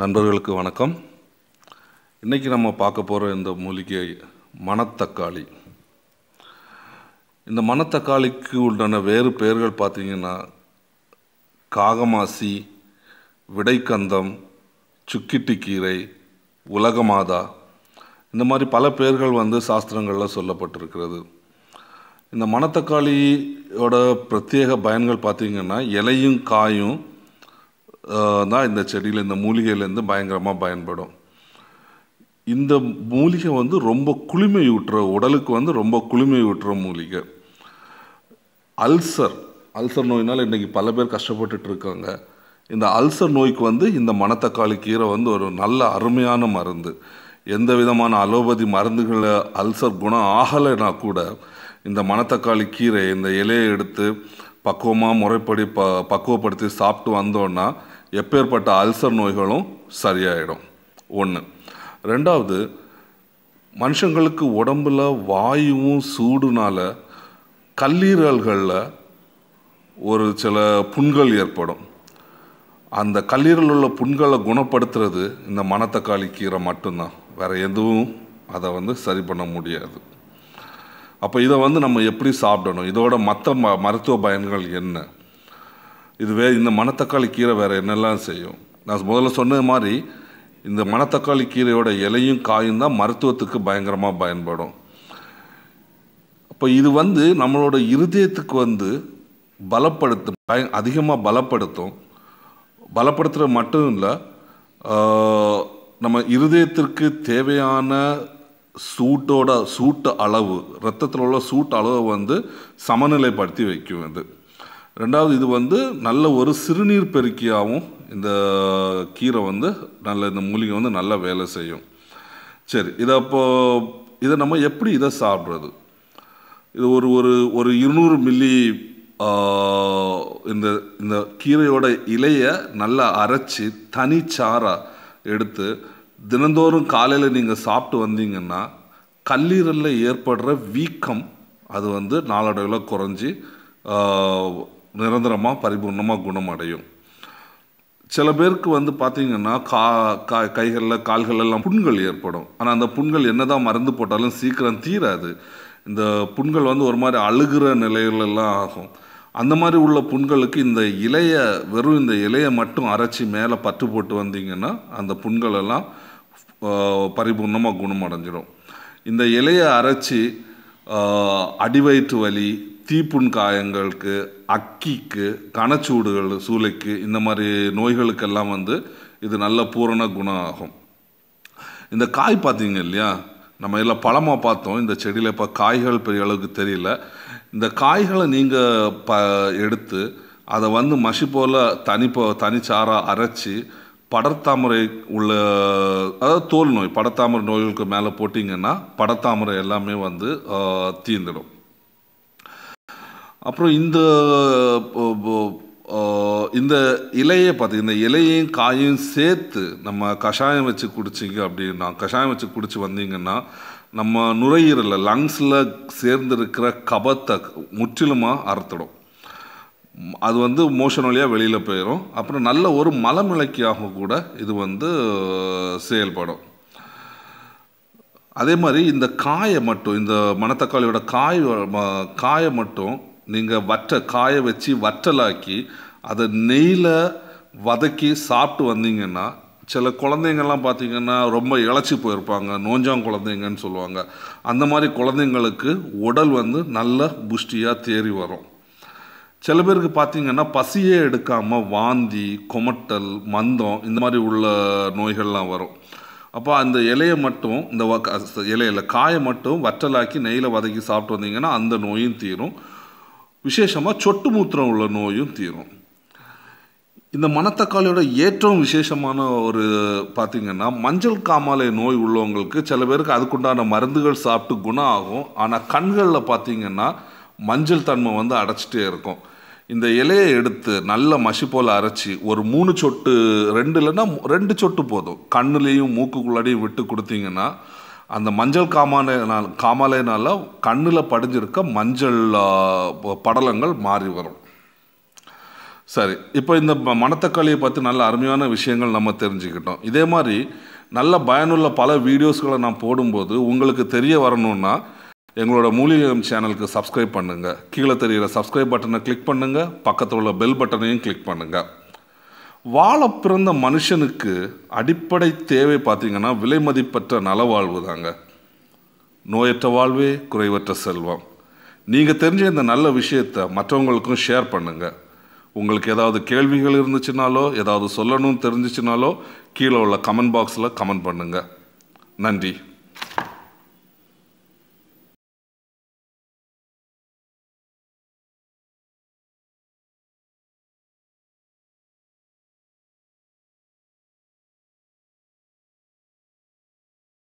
நண்பர்களுக்கு வணக்கம் இன்றைக்கி நம்ம பார்க்க போகிற இந்த மூலிகை மணத்தக்காளி இந்த மணத்தக்காளிக்கு உண்டான வேறு பெயர்கள் பார்த்திங்கன்னா காகமாசி விடைக்கந்தம் சுக்கிட்டி கீரை உலகமாதா இந்த மாதிரி பல பெயர்கள் வந்து சாஸ்திரங்களில் சொல்லப்பட்டிருக்கிறது இந்த மணத்தக்காளியோட பிரத்யேக பயன்கள் பார்த்திங்கன்னா இலையும் காயும் தான் இந்த செடியில் இந்த மூலிகையிலேருந்து பயங்கரமாக பயன்படும் இந்த மூலிகை வந்து ரொம்ப குளிமையூட்டுற உடலுக்கு வந்து ரொம்ப குளிமையூட்டுற மூலிகை அல்சர் அல்சர் நோயினால் இன்றைக்கி பல பேர் கஷ்டப்பட்டுட்டு இருக்காங்க இந்த அல்சர் நோய்க்கு வந்து இந்த மணத்தக்காளி கீரை வந்து ஒரு நல்ல அருமையான மருந்து எந்த விதமான அலோபதி மருந்துகளை அல்சர் குணம் ஆகலைனா கூட இந்த மணத்தக்காளி கீரை இந்த இலையை எடுத்து பக்குவமாக முறைப்படி ப பக்குவப்படுத்தி சாப்பிட்டு வந்தோன்னா எப்பேற்பட்ட அல்சர் நோய்களும் சரியாயிடும் ஒன்று ரெண்டாவது மனுஷங்களுக்கு உடம்பில் வாயுவும் சூடுனால் கல்லீரல்களில் ஒரு சில புண்கள் ஏற்படும் அந்த கல்லீரல் உள்ள புண்களை குணப்படுத்துறது இந்த மனத்தக்காளி கீரை மட்டும்தான் வேறு எதுவும் அதை வந்து சரி பண்ண முடியாது அப்போ இதை வந்து நம்ம எப்படி சாப்பிடணும் இதோட மற்ற ம மருத்துவ பயன்கள் என்ன இது வே இந்த மணத்தக்காளி கீரை வேறு என்னெல்லாம் செய்யும் நான் முதல்ல சொன்னது மாதிரி இந்த மணத்தக்காளி கீரையோட இலையும் காயும் தான் மருத்துவத்துக்கு பயங்கரமாக பயன்படும் அப்போ இது வந்து நம்மளோட இருதயத்துக்கு வந்து பலப்படுத்த பய அதிகமாக பலப்படுத்தும் பலப்படுத்துகிற மட்டும் இல்லை நம்ம இருதயத்திற்கு தேவையான சூட்டோட சூட்டு அளவு ரத்தத்தில் உள்ள சூட்டு அளவை வந்து சமநிலைப்படுத்தி வைக்கும் இது ரெண்டாவது இது வந்து நல்ல ஒரு சிறுநீர் பெருக்கியாகவும் இந்த கீரை வந்து நல்ல இந்த மூலிகை வந்து நல்லா வேலை செய்யும் சரி இதை அப்போது இதை நம்ம எப்படி இதை சாப்பிட்றது இது ஒரு ஒரு ஒரு இருநூறு மில்லி இந்த இந்த கீரையோட இலையை நல்லா அரைச்சி தனிச்சாராக எடுத்து தினந்தோறும் காலையில் நீங்கள் சாப்பிட்டு வந்தீங்கன்னா கல்லீரலில் ஏற்படுற வீக்கம் அது வந்து நாளடைவில் குறைஞ்சி நிரந்தரமாக பரிபூர்ணமாக குணமடையும் சில பேருக்கு வந்து பார்த்திங்கன்னா கா கா கைகளில் கால்கள் எல்லாம் புண்கள் ஏற்படும் ஆனால் அந்த புண்கள் என்ன தான் மருந்து போட்டாலும் சீக்கிரம் தீராது இந்த புண்கள் வந்து ஒரு மாதிரி அழுகிற நிலையிலலாம் ஆகும் அந்த மாதிரி உள்ள புண்களுக்கு இந்த இலையை வெறும் இந்த இலையை மட்டும் அரைச்சி மேலே பற்று போட்டு வந்தீங்கன்னா அந்த புண்களெல்லாம் பரிபூர்ணமாக குணமடைஞ்சிடும் இந்த இலையை அரைச்சி அடிவயிற்று வலி தீப்புண்காயங்களுக்கு அக்கிக்கு கனச்சூடுகள் சூளைக்கு இந்த மாதிரி நோய்களுக்கெல்லாம் வந்து இது நல்ல பூரண குணம் ஆகும் இந்த காய் பார்த்தீங்க இல்லையா நம்ம இதில் பழமாக பார்த்தோம் இந்த செடியில் இப்போ காய்கள் பெரிய அளவுக்கு தெரியல இந்த காய்களை நீங்கள் ப எடுத்து அதை வந்து மஷி போல் தனிப்போ தனிச்சாராக அரைச்சி படத்தாமரை உள்ள அதாவது தோல் நோய் படத்தாமரை நோய்களுக்கு மேலே போட்டிங்கன்னா படத்தாமரை எல்லாமே வந்து தீர்ந்துடும் அப்புறம் இந்த இந்த இலையை பார்த்து இந்த இலையையும் காயும் சேர்த்து நம்ம கஷாயம் வச்சு குடிச்சிங்க அப்படின்னா கஷாயம் வச்சு குடிச்சு வந்தீங்கன்னா நம்ம நுரையீரலில் லங்ஸில் சேர்ந்துருக்கிற கபத்தை முற்றிலுமாக அறுத்துடும் அது வந்து மோஷன் வழியாக வெளியில் போயிடும் அப்புறம் நல்ல ஒரு மலமிளக்கியாக கூட இது வந்து செயல்படும் அதே மாதிரி இந்த காயை மட்டும் இந்த மணத்தக்காளியோட காய் காயை மட்டும் நீங்கள் வற்ற காய வச்சு வற்றலாக்கி அதை நெய்யில் வதக்கி சாப்பிட்டு வந்தீங்கன்னா சில குழந்தைங்கள்லாம் பார்த்திங்கன்னா ரொம்ப இழைச்சி போயிருப்பாங்க நோஞ்சாங் குழந்தைங்கன்னு சொல்லுவாங்க அந்த மாதிரி குழந்தைங்களுக்கு உடல் வந்து நல்ல புஷ்டியாக தேறி வரும் சில பேருக்கு பார்த்திங்கன்னா பசியே எடுக்காமல் வாந்தி கொமட்டல் மந்தம் இந்த மாதிரி உள்ள நோய்கள்லாம் வரும் அப்போ அந்த இலையை மட்டும் இந்த இலையில் காயை மட்டும் வற்றலாக்கி நெய்யில் வதக்கி சாப்பிட்டு வந்தீங்கன்னா அந்த நோயும் தீரும் விசேஷமாக சொட்டு மூத்திரம் உள்ள நோயும் தீரும் இந்த மணத்தக்காளியோட ஏற்றம் விசேஷமான ஒரு பார்த்திங்கன்னா மஞ்சள் காமாலை நோய் உள்ளவங்களுக்கு சில பேருக்கு அதுக்குண்டான மருந்துகள் சாப்பிட்டு குணம் ஆகும் ஆனால் கண்களில் பார்த்திங்கன்னா மஞ்சள் தன்மை வந்து அடைச்சிட்டே இருக்கும் இந்த இலையை எடுத்து நல்ல மஷி போல் அரைச்சி ஒரு மூணு சொட்டு ரெண்டு இல்லைன்னா ரெண்டு சொட்டு போதும் கண்ணுலேயும் மூக்குக்குள்ளாடியும் விட்டு கொடுத்தீங்கன்னா அந்த மஞ்சள் காமாலைனால் காமாலைனால் கண்ணில் படிஞ்சிருக்க மஞ்சள் படலங்கள் மாறி வரும் சரி இப்போ இந்த மணத்தக்காளியை பற்றி நல்ல அருமையான விஷயங்கள் நம்ம தெரிஞ்சுக்கிட்டோம் இதே மாதிரி நல்ல பயனுள்ள பல வீடியோஸ்களை நான் போடும்போது உங்களுக்கு தெரிய வரணுன்னா எங்களோட மூலிகம் சேனலுக்கு சப்ஸ்கிரைப் பண்ணுங்கள் கீழே தெரிகிற சப்ஸ்கிரைப் பட்டனை கிளிக் பண்ணுங்கள் பக்கத்தில் உள்ள பெல் பட்டனையும் கிளிக் பண்ணுங்கள் வாழ பிறந்த மனுஷனுக்கு அடிப்படை தேவை பார்த்திங்கன்னா விலை மதிப்பற்ற நலவாழ்வு தாங்க நோயற்ற வாழ்வே குறைவற்ற செல்வம் நீங்கள் தெரிஞ்ச இந்த நல்ல விஷயத்தை மற்றவங்களுக்கும் ஷேர் பண்ணுங்கள் உங்களுக்கு ஏதாவது கேள்விகள் இருந்துச்சுனாலோ ஏதாவது சொல்லணும்னு தெரிஞ்சிச்சுனாலோ கீழே உள்ள கமெண்ட் பாக்ஸில் கமெண்ட் பண்ணுங்கள் நன்றி